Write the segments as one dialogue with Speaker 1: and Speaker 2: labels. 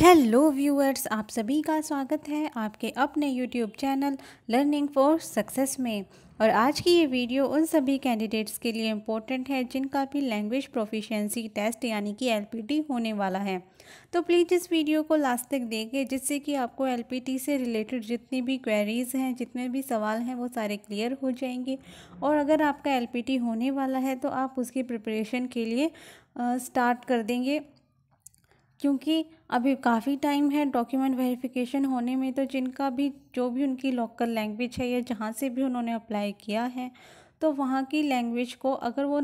Speaker 1: hello viewers आप सभी का स्वागत है आपके अपने YouTube channel learning for success में और आज की ये वीडियो उन सभी कैंडिडेट्स के लिए इम्पोर्टेंट है जिनका भी लैंग्वेज प्रोफिशिएंसी टेस्ट यानी कि एलपीटी होने वाला है तो प्लीज़ इस वीडियो को लास्ट तक देखिए जिससे कि आपको एलपीटी से रिलेटेड जितनी भी क्वेरीज़ हैं जितने भी सवाल हैं वो सारे क्लियर हो जाएंगे और अगर आपका एल होने वाला है तो आप उसकी प्रिपरेशन के लिए स्टार्ट कर देंगे क्योंकि अभी काफ़ी टाइम है डॉक्यूमेंट वेरिफिकेशन होने में तो जिनका भी जो भी उनकी लोकल लैंग्वेज है या जहाँ से भी उन्होंने अप्लाई किया है तो वहाँ की लैंग्वेज को अगर वो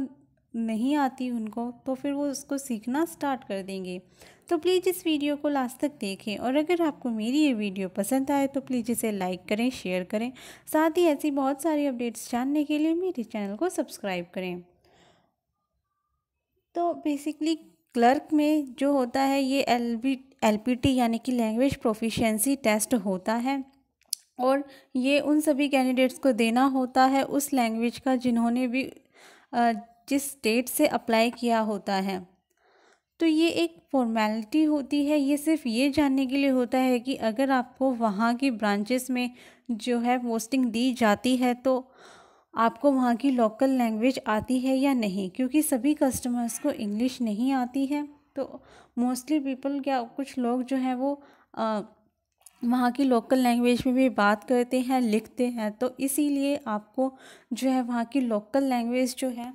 Speaker 1: नहीं आती उनको तो फिर वो उसको सीखना स्टार्ट कर देंगे तो प्लीज़ इस वीडियो को लास्ट तक देखें और अगर आपको मेरी ये वीडियो पसंद आए तो प्लीज़ इसे लाइक करें शेयर करें साथ ही ऐसी बहुत सारी अपडेट्स जानने के लिए मेरे चैनल को सब्सक्राइब करें तो बेसिकली क्लर्क में जो होता है ये L B L P T यानी कि लैंग्वेज प्रोफिशेंसी टेस्ट होता है और ये उन सभी कैंडिडेट्स को देना होता है उस लैंग्वेज का जिन्होंने भी जिस स्टेट से अप्लाई किया होता है तो ये एक फॉर्मेलिटी होती है ये सिर्फ ये जानने के लिए होता है कि अगर आपको वहाँ की ब्रांचेस में जो है पोस्टिंग दी जाती है तो आपको वहाँ की लोकल लैंग्वेज आती है या नहीं क्योंकि सभी कस्टमर्स को इंग्लिश नहीं आती है तो मोस्टली पीपल क्या कुछ लोग जो हैं वो वहाँ की लोकल लैंग्वेज में भी बात करते हैं लिखते हैं तो इसीलिए आपको जो है वहाँ की लोकल लैंग्वेज जो है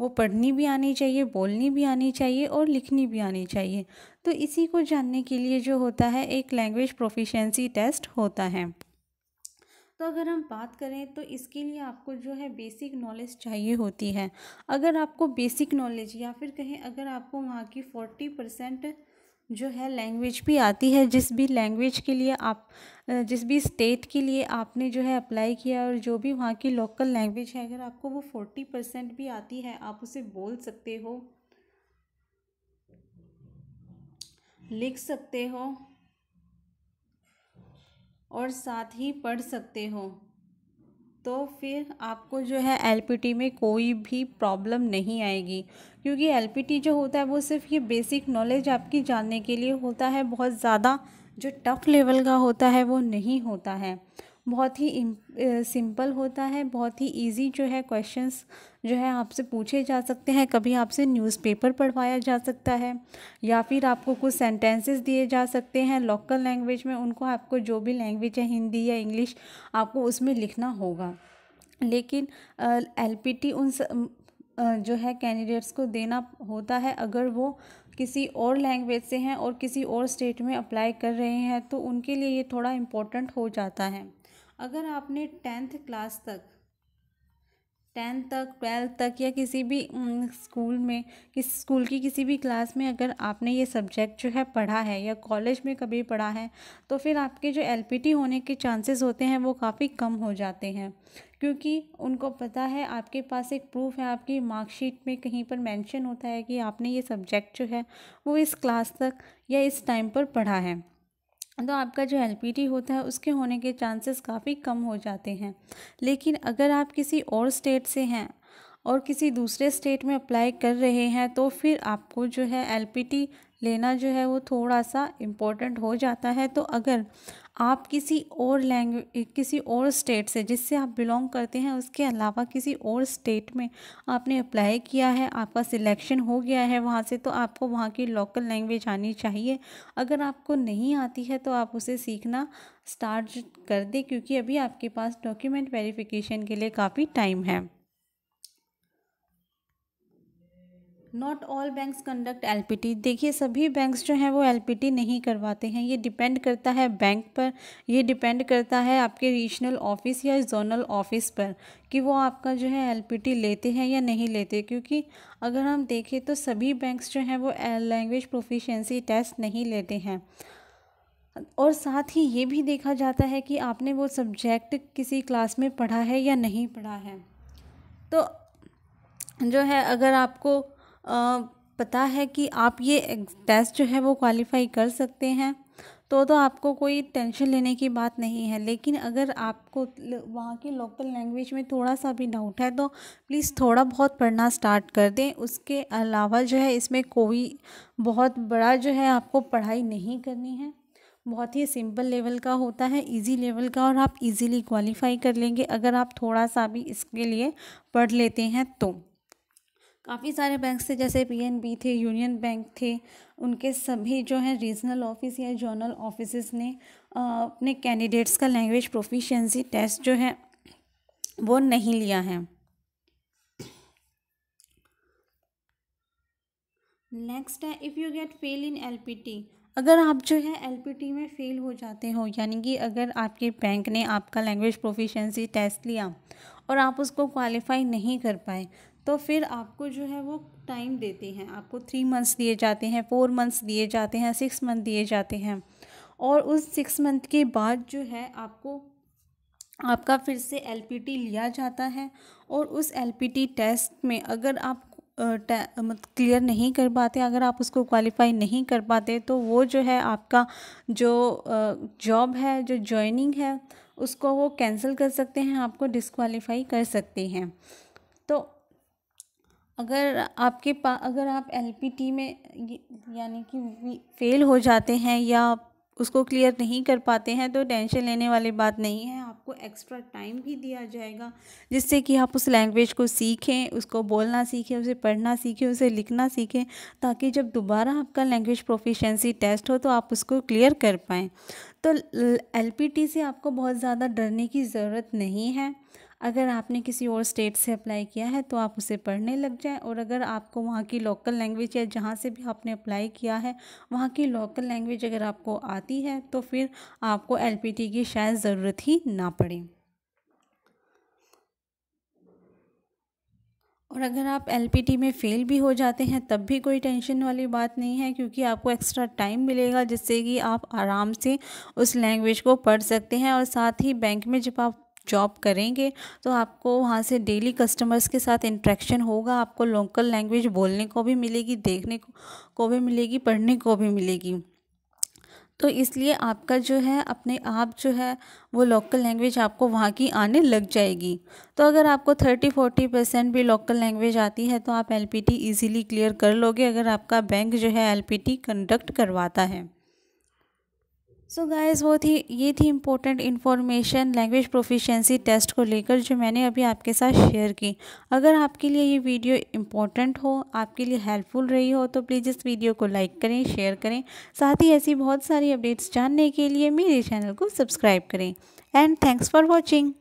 Speaker 1: वो पढ़नी भी आनी चाहिए बोलनी भी आनी चाहिए और लिखनी भी आनी चाहिए तो इसी को जानने के लिए जो होता है एक लैंग्वेज प्रोफिशेंसी टेस्ट होता है तो अगर हम बात करें तो इसके लिए आपको जो है बेसिक नॉलेज चाहिए होती है अगर आपको बेसिक नॉलेज या फिर कहें अगर आपको वहाँ की फोर्टी परसेंट जो है लैंग्वेज भी आती है जिस भी लैंग्वेज के लिए आप जिस भी स्टेट के लिए आपने जो है अप्लाई किया और जो भी वहाँ की लोकल लैंग्वेज है अगर आपको वो फोर्टी परसेंट भी आती है आप उसे बोल सकते हो लिख सकते हो और साथ ही पढ़ सकते हो तो फिर आपको जो है एल में कोई भी प्रॉब्लम नहीं आएगी क्योंकि एल जो होता है वो सिर्फ ये बेसिक नॉलेज आपकी जानने के लिए होता है बहुत ज़्यादा जो टफ़ लेवल का होता है वो नहीं होता है बहुत ही सिंपल होता है बहुत ही इजी जो है क्वेश्चंस जो है आपसे पूछे जा सकते हैं कभी आपसे न्यूज़पेपर पढ़वाया जा सकता है या फिर आपको कुछ सेंटेंसेस दिए जा सकते हैं लोकल लैंग्वेज में उनको आपको जो भी लैंग्वेज है हिंदी या इंग्लिश आपको उसमें लिखना होगा लेकिन एलपीटी उन स, जो है कैंडिडेट्स को देना होता है अगर वो किसी और लैंग्वेज से हैं और किसी और स्टेट में अप्लाई कर रहे हैं तो उनके लिए ये थोड़ा इम्पोर्टेंट हो जाता है अगर आपने टेंथ क्लास तक टेंथ तक ट्वेल्थ तक या किसी भी स्कूल में किस स्कूल की किसी भी क्लास में अगर आपने ये सब्जेक्ट जो है पढ़ा है या कॉलेज में कभी पढ़ा है तो फिर आपके जो एलपीटी होने के चांसेस होते हैं वो काफ़ी कम हो जाते हैं क्योंकि उनको पता है आपके पास एक प्रूफ है आपकी मार्कशीट में कहीं पर मेंशन होता है कि आपने ये सब्जेक्ट जो है वो इस क्लास तक या इस टाइम पर पढ़ा है तो आपका जो एल होता है उसके होने के चांसेस काफ़ी कम हो जाते हैं लेकिन अगर आप किसी और स्टेट से हैं और किसी दूसरे स्टेट में अप्लाई कर रहे हैं तो फिर आपको जो है एल लेना जो है वो थोड़ा सा इम्पोर्टेंट हो जाता है तो अगर आप किसी और लैंग्वेज किसी और स्टेट से जिससे आप बिलोंग करते हैं उसके अलावा किसी और स्टेट में आपने अप्लाई किया है आपका सिलेक्शन हो गया है वहाँ से तो आपको वहाँ की लोकल लैंग्वेज आनी चाहिए अगर आपको नहीं आती है तो आप उसे सीखना स्टार्ट कर दें क्योंकि अभी आपके पास डॉक्यूमेंट वेरिफिकेशन के लिए काफ़ी टाइम है not all banks conduct T देखिए सभी बैंक्स जो हैं वो टी नहीं करवाते हैं ये डिपेंड करता है बैंक पर ये डिपेंड करता है आपके रीजनल ऑफिस या जोनल ऑफिस पर कि वो आपका जो है टी लेते हैं या नहीं लेते क्योंकि अगर हम देखें तो सभी बैंक्स जो हैं वो लैंग्वेज प्रोफिशेंसी टेस्ट नहीं लेते हैं और साथ ही ये भी देखा जाता है कि आपने वो सब्जेक्ट किसी क्लास में पढ़ा है या नहीं पढ़ा है तो जो है अगर आपको पता है कि आप ये टेस्ट जो है वो क्वालिफ़ाई कर सकते हैं तो तो आपको कोई टेंशन लेने की बात नहीं है लेकिन अगर आपको वहाँ की लोकल लैंग्वेज में थोड़ा सा भी डाउट है तो प्लीज़ थोड़ा बहुत पढ़ना स्टार्ट कर दें उसके अलावा जो है इसमें कोई बहुत बड़ा जो है आपको पढ़ाई नहीं करनी है बहुत ही सिंपल लेवल का होता है इजी लेवल का और आप इजीली क्वालिफाई कर लेंगे अगर आप थोड़ा सा भी इसके लिए पढ़ लेते हैं तो काफ़ी सारे बैंक थे जैसे पीएनबी थे यूनियन बैंक थे उनके सभी जो हैं रीजनल ऑफिस या जोनल ऑफिस ने अपने कैंडिडेट्स का लैंग्वेज प्रोफिशेंसी टेस्ट जो है वो नहीं लिया है नेक्स्ट है if you get fail in LPT अगर आप जो है एल में फ़ेल हो जाते हो यानी कि अगर आपके बैंक ने आपका लैंग्वेज प्रोफिशेंसी टेस्ट लिया और आप उसको क्वालिफाई नहीं कर पाए तो फिर आपको जो है वो टाइम देते हैं आपको थ्री मंथ्स दिए जाते हैं फोर मंथ्स दिए जाते हैं सिक्स मंथ दिए जाते हैं और उस सिक्स मंथ के बाद जो है आपको आपका फिर से एल लिया जाता है और उस एल टेस्ट में अगर आप क्लियर नहीं कर पाते अगर आप उसको क्वालिफाई नहीं कर पाते तो वो जो है आपका जो जॉब है जो जॉइनिंग है उसको वो कैंसिल कर सकते हैं आपको डिसक्वालीफाई कर सकते हैं तो अगर आपके पा अगर आप एलपीटी में यानी कि फेल हो जाते हैं या उसको क्लियर नहीं कर पाते हैं तो टेंशन लेने वाली बात नहीं है आपको एक्स्ट्रा टाइम भी दिया जाएगा जिससे कि आप उस लैंग्वेज को सीखें उसको बोलना सीखें उसे पढ़ना सीखें उसे लिखना सीखें ताकि जब दोबारा आपका लैंग्वेज प्रोफिशेंसी टेस्ट हो तो आप उसको क्लियर कर पाएँ तो एल से आपको बहुत ज़्यादा डरने की ज़रूरत नहीं है अगर आपने किसी और स्टेट से अप्लाई किया है तो आप उसे पढ़ने लग जाएं और अगर आपको वहाँ की लोकल लैंग्वेज या जहाँ से भी आपने अप्लाई किया है वहाँ की लोकल लैंग्वेज अगर आपको आती है तो फिर आपको एल की शायद ज़रूरत ही ना पड़े और अगर आप एल में फ़ेल भी हो जाते हैं तब भी कोई टेंशन वाली बात नहीं है क्योंकि आपको एक्स्ट्रा टाइम मिलेगा जिससे कि आप आराम से उस लैंग्वेज को पढ़ सकते हैं और साथ ही बैंक में जब आप जॉब करेंगे तो आपको वहाँ से डेली कस्टमर्स के साथ इंट्रैक्शन होगा आपको लोकल लैंग्वेज बोलने को भी मिलेगी देखने को, को भी मिलेगी पढ़ने को भी मिलेगी तो इसलिए आपका जो है अपने आप जो है वो लोकल लैंग्वेज आपको वहाँ की आने लग जाएगी तो अगर आपको थर्टी फोर्टी परसेंट भी लोकल लैंग्वेज आती है तो आप L P T easily clear कर लोगे अगर आपका बैंक जो है एल पी टी कंडक्ट करवाता है सो so गाइस वो थी ये थी important information language proficiency test को लेकर जो मैंने अभी आपके साथ शेयर की अगर आपके लिए ये वीडियो इम्पोर्टेंट हो आपके लिए हेल्पफुल रही हो तो प्लीज़ इस वीडियो को लाइक करें शेयर करें साथ ही ऐसी बहुत सारी अपडेट्स जानने के लिए मेरे चैनल को सब्सक्राइब करें एंड थैंक्स फॉर वॉचिंग